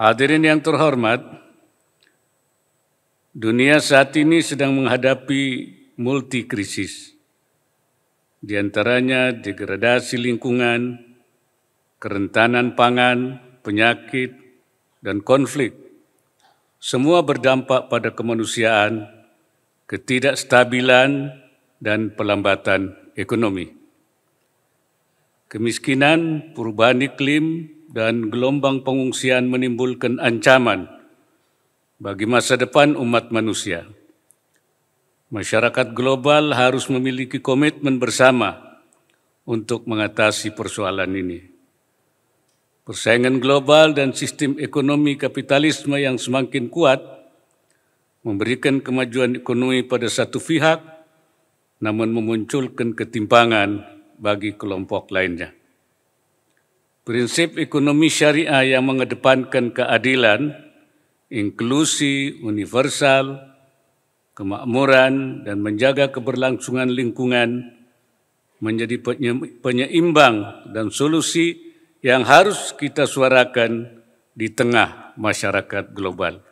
Hadirin yang terhormat, dunia saat ini sedang menghadapi multi krisis. Di antaranya degradasi lingkungan, kerentanan pangan, penyakit, dan konflik. Semua berdampak pada kemanusiaan, ketidakstabilan, dan pelambatan ekonomi. Kemiskinan, perubahan iklim, dan gelombang pengungsian menimbulkan ancaman bagi masa depan umat manusia. Masyarakat global harus memiliki komitmen bersama untuk mengatasi persoalan ini. Persaingan global dan sistem ekonomi kapitalisme yang semakin kuat memberikan kemajuan ekonomi pada satu pihak, namun memunculkan ketimpangan bagi kelompok lainnya. Prinsip ekonomi syariah yang mengedepankan keadilan, inklusi universal, kemakmuran, dan menjaga keberlangsungan lingkungan menjadi penyeimbang dan solusi yang harus kita suarakan di tengah masyarakat global.